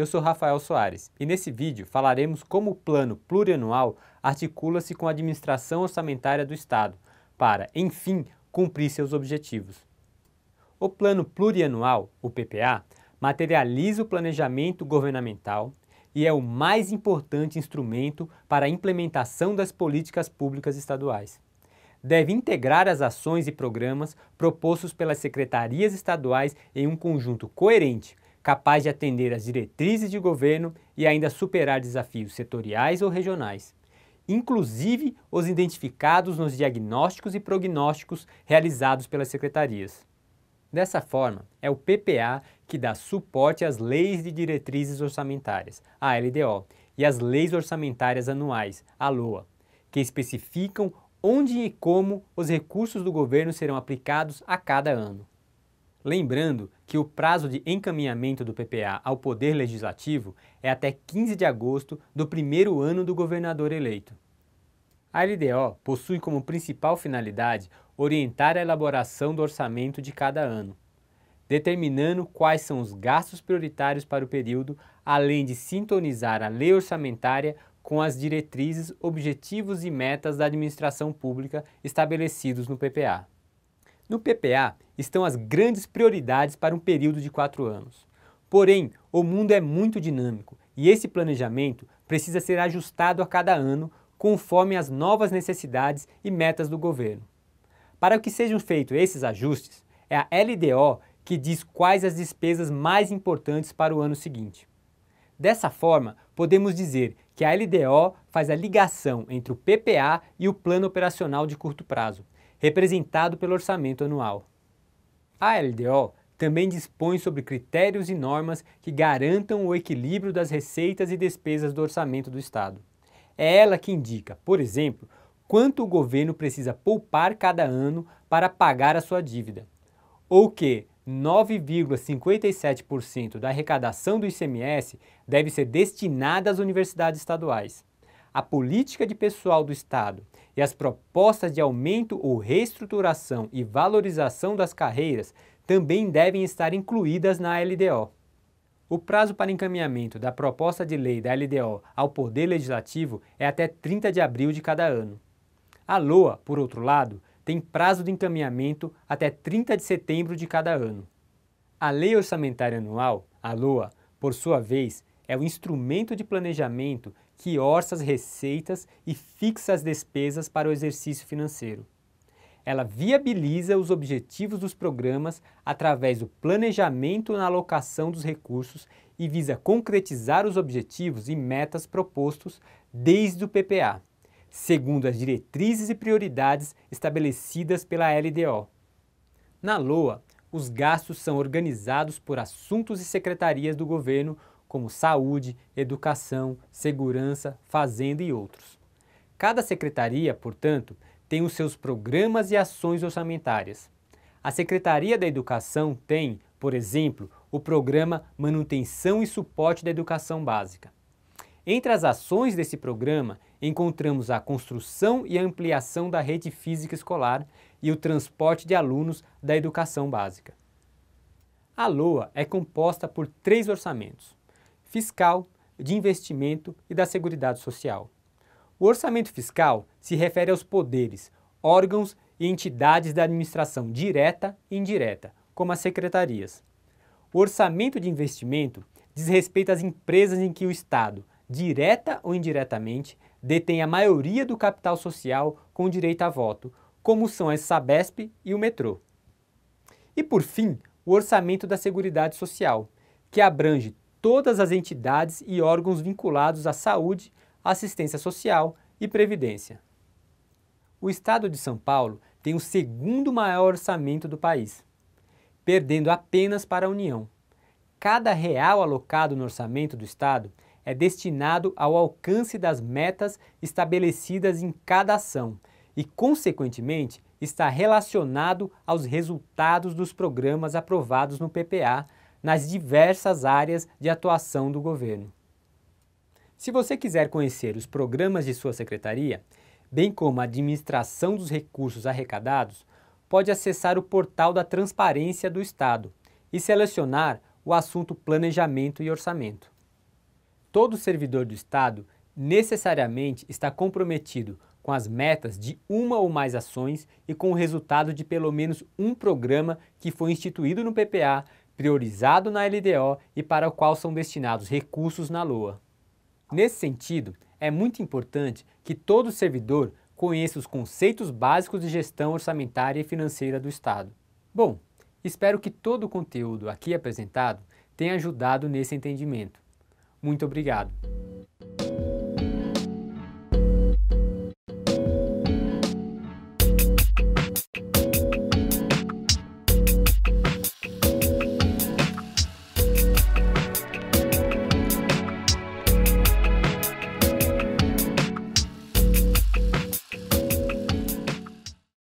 Eu sou Rafael Soares e nesse vídeo falaremos como o plano plurianual articula-se com a administração orçamentária do Estado para, enfim, cumprir seus objetivos. O plano plurianual, o PPA, materializa o planejamento governamental e é o mais importante instrumento para a implementação das políticas públicas estaduais. Deve integrar as ações e programas propostos pelas secretarias estaduais em um conjunto coerente capaz de atender às diretrizes de governo e ainda superar desafios setoriais ou regionais, inclusive os identificados nos diagnósticos e prognósticos realizados pelas secretarias. Dessa forma, é o PPA que dá suporte às leis de diretrizes orçamentárias, a LDO, e às leis orçamentárias anuais, a LOA, que especificam onde e como os recursos do governo serão aplicados a cada ano. Lembrando que o prazo de encaminhamento do PPA ao Poder Legislativo é até 15 de agosto do primeiro ano do governador eleito. A LDO possui como principal finalidade orientar a elaboração do orçamento de cada ano, determinando quais são os gastos prioritários para o período, além de sintonizar a lei orçamentária com as diretrizes, objetivos e metas da administração pública estabelecidos no PPA. No PPA estão as grandes prioridades para um período de quatro anos. Porém, o mundo é muito dinâmico e esse planejamento precisa ser ajustado a cada ano conforme as novas necessidades e metas do governo. Para que sejam feitos esses ajustes, é a LDO que diz quais as despesas mais importantes para o ano seguinte. Dessa forma, podemos dizer que a LDO faz a ligação entre o PPA e o plano operacional de curto prazo representado pelo orçamento anual. A LDO também dispõe sobre critérios e normas que garantam o equilíbrio das receitas e despesas do orçamento do Estado. É ela que indica, por exemplo, quanto o governo precisa poupar cada ano para pagar a sua dívida, ou que 9,57% da arrecadação do ICMS deve ser destinada às universidades estaduais a política de pessoal do Estado e as propostas de aumento ou reestruturação e valorização das carreiras também devem estar incluídas na LDO. O prazo para encaminhamento da proposta de lei da LDO ao Poder Legislativo é até 30 de abril de cada ano. A LOA, por outro lado, tem prazo de encaminhamento até 30 de setembro de cada ano. A Lei Orçamentária Anual, a LOA, por sua vez, é o instrumento de planejamento que orça as receitas e fixa as despesas para o exercício financeiro. Ela viabiliza os objetivos dos programas através do planejamento na alocação dos recursos e visa concretizar os objetivos e metas propostos desde o PPA, segundo as diretrizes e prioridades estabelecidas pela LDO. Na LOA, os gastos são organizados por assuntos e secretarias do governo como saúde, educação, segurança, fazenda e outros. Cada secretaria, portanto, tem os seus programas e ações orçamentárias. A Secretaria da Educação tem, por exemplo, o programa Manutenção e Suporte da Educação Básica. Entre as ações desse programa, encontramos a construção e ampliação da rede física escolar e o transporte de alunos da educação básica. A LOA é composta por três orçamentos: fiscal, de investimento e da Seguridade Social. O orçamento fiscal se refere aos poderes, órgãos e entidades da administração direta e indireta, como as secretarias. O orçamento de investimento diz respeito às empresas em que o Estado, direta ou indiretamente, detém a maioria do capital social com direito a voto, como são as Sabesp e o metrô. E por fim, o orçamento da Seguridade Social, que abrange todas as entidades e órgãos vinculados à saúde, assistência social e previdência. O Estado de São Paulo tem o segundo maior orçamento do país, perdendo apenas para a União. Cada real alocado no orçamento do Estado é destinado ao alcance das metas estabelecidas em cada ação e, consequentemente, está relacionado aos resultados dos programas aprovados no PPA nas diversas áreas de atuação do governo. Se você quiser conhecer os programas de sua secretaria, bem como a administração dos recursos arrecadados, pode acessar o portal da Transparência do Estado e selecionar o assunto Planejamento e Orçamento. Todo servidor do Estado necessariamente está comprometido com as metas de uma ou mais ações e com o resultado de pelo menos um programa que foi instituído no PPA priorizado na LDO e para o qual são destinados recursos na LOA. Nesse sentido, é muito importante que todo servidor conheça os conceitos básicos de gestão orçamentária e financeira do Estado. Bom, espero que todo o conteúdo aqui apresentado tenha ajudado nesse entendimento. Muito obrigado!